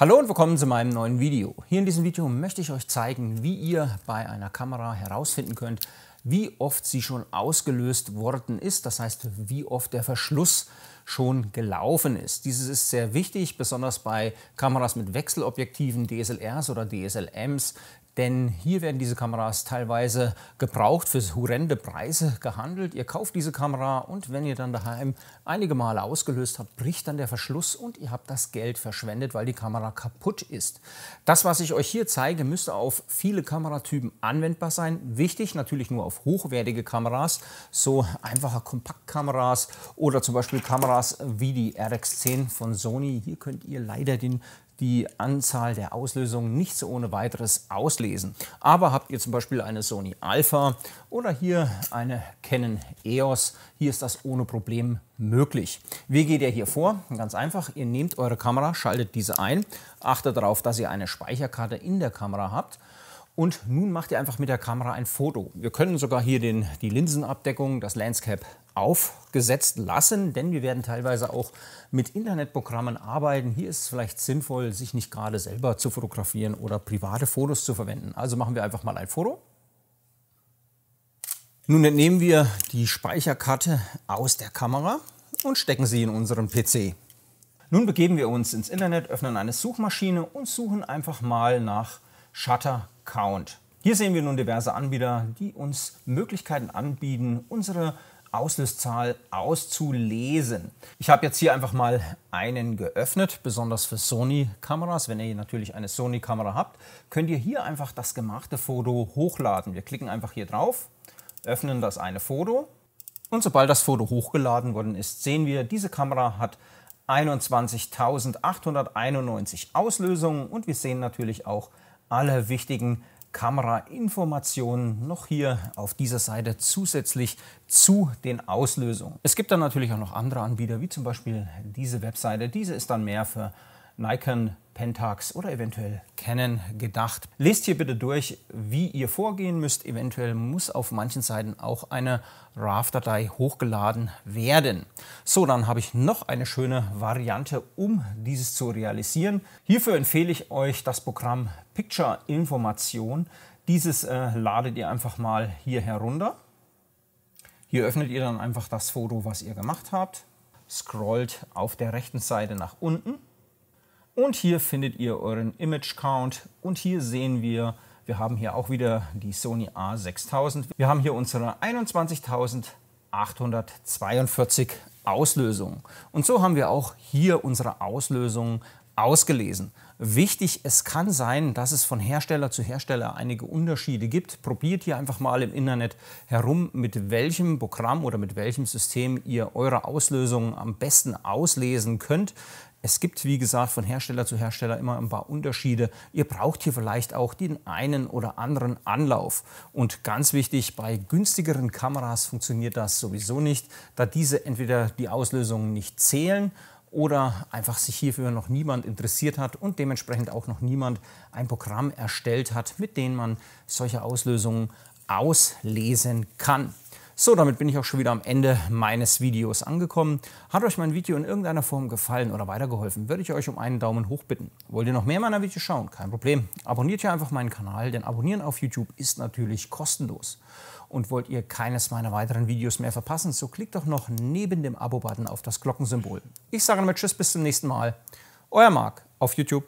Hallo und willkommen zu meinem neuen Video. Hier in diesem Video möchte ich euch zeigen, wie ihr bei einer Kamera herausfinden könnt, wie oft sie schon ausgelöst worden ist, das heißt, wie oft der Verschluss schon gelaufen ist. Dieses ist sehr wichtig, besonders bei Kameras mit Wechselobjektiven, DSLRs oder DSLMs, denn hier werden diese Kameras teilweise gebraucht für horrende Preise gehandelt. Ihr kauft diese Kamera und wenn ihr dann daheim einige Male ausgelöst habt, bricht dann der Verschluss und ihr habt das Geld verschwendet, weil die Kamera kaputt ist. Das, was ich euch hier zeige, müsste auf viele Kameratypen anwendbar sein. Wichtig natürlich nur auf hochwertige Kameras, so einfache Kompaktkameras oder zum Beispiel Kameras wie die RX10 von Sony. Hier könnt ihr leider den die Anzahl der Auslösungen nicht so ohne weiteres auslesen. Aber habt ihr zum Beispiel eine Sony Alpha oder hier eine Canon EOS, hier ist das ohne Problem möglich. Wie geht ihr hier vor? Ganz einfach, ihr nehmt eure Kamera, schaltet diese ein, achtet darauf, dass ihr eine Speicherkarte in der Kamera habt. Und nun macht ihr einfach mit der Kamera ein Foto. Wir können sogar hier den, die Linsenabdeckung, das Landscape aufgesetzt lassen, denn wir werden teilweise auch mit Internetprogrammen arbeiten. Hier ist es vielleicht sinnvoll, sich nicht gerade selber zu fotografieren oder private Fotos zu verwenden. Also machen wir einfach mal ein Foto. Nun entnehmen wir die Speicherkarte aus der Kamera und stecken sie in unseren PC. Nun begeben wir uns ins Internet, öffnen eine Suchmaschine und suchen einfach mal nach Shutter Count. Hier sehen wir nun diverse Anbieter, die uns Möglichkeiten anbieten, unsere Auslöszahl auszulesen. Ich habe jetzt hier einfach mal einen geöffnet, besonders für Sony-Kameras. Wenn ihr natürlich eine Sony-Kamera habt, könnt ihr hier einfach das gemachte Foto hochladen. Wir klicken einfach hier drauf, öffnen das eine Foto und sobald das Foto hochgeladen worden ist, sehen wir, diese Kamera hat 21.891 Auslösungen und wir sehen natürlich auch alle wichtigen Kamerainformationen noch hier auf dieser Seite zusätzlich zu den Auslösungen. Es gibt dann natürlich auch noch andere Anbieter, wie zum Beispiel diese Webseite. Diese ist dann mehr für Nikon Pentax oder eventuell Canon gedacht. Lest hier bitte durch, wie ihr vorgehen müsst. Eventuell muss auf manchen Seiten auch eine RAW-Datei hochgeladen werden. So, dann habe ich noch eine schöne Variante, um dieses zu realisieren. Hierfür empfehle ich euch das Programm Picture Information. Dieses äh, ladet ihr einfach mal hier herunter. Hier öffnet ihr dann einfach das Foto, was ihr gemacht habt, scrollt auf der rechten Seite nach unten und hier findet ihr euren Image Count und hier sehen wir, wir haben hier auch wieder die Sony A6000. Wir haben hier unsere 21.842 Auslösungen. Und so haben wir auch hier unsere Auslösungen ausgelesen. Wichtig, es kann sein, dass es von Hersteller zu Hersteller einige Unterschiede gibt. Probiert hier einfach mal im Internet herum, mit welchem Programm oder mit welchem System ihr eure Auslösungen am besten auslesen könnt. Es gibt, wie gesagt, von Hersteller zu Hersteller immer ein paar Unterschiede. Ihr braucht hier vielleicht auch den einen oder anderen Anlauf. Und ganz wichtig, bei günstigeren Kameras funktioniert das sowieso nicht, da diese entweder die Auslösungen nicht zählen oder einfach sich hierfür noch niemand interessiert hat und dementsprechend auch noch niemand ein Programm erstellt hat, mit dem man solche Auslösungen auslesen kann. So, damit bin ich auch schon wieder am Ende meines Videos angekommen. Hat euch mein Video in irgendeiner Form gefallen oder weitergeholfen, würde ich euch um einen Daumen hoch bitten. Wollt ihr noch mehr meiner Videos schauen? Kein Problem. Abonniert hier einfach meinen Kanal, denn Abonnieren auf YouTube ist natürlich kostenlos. Und wollt ihr keines meiner weiteren Videos mehr verpassen, so klickt doch noch neben dem Abo-Button auf das Glockensymbol. Ich sage damit Tschüss, bis zum nächsten Mal. Euer Marc auf YouTube.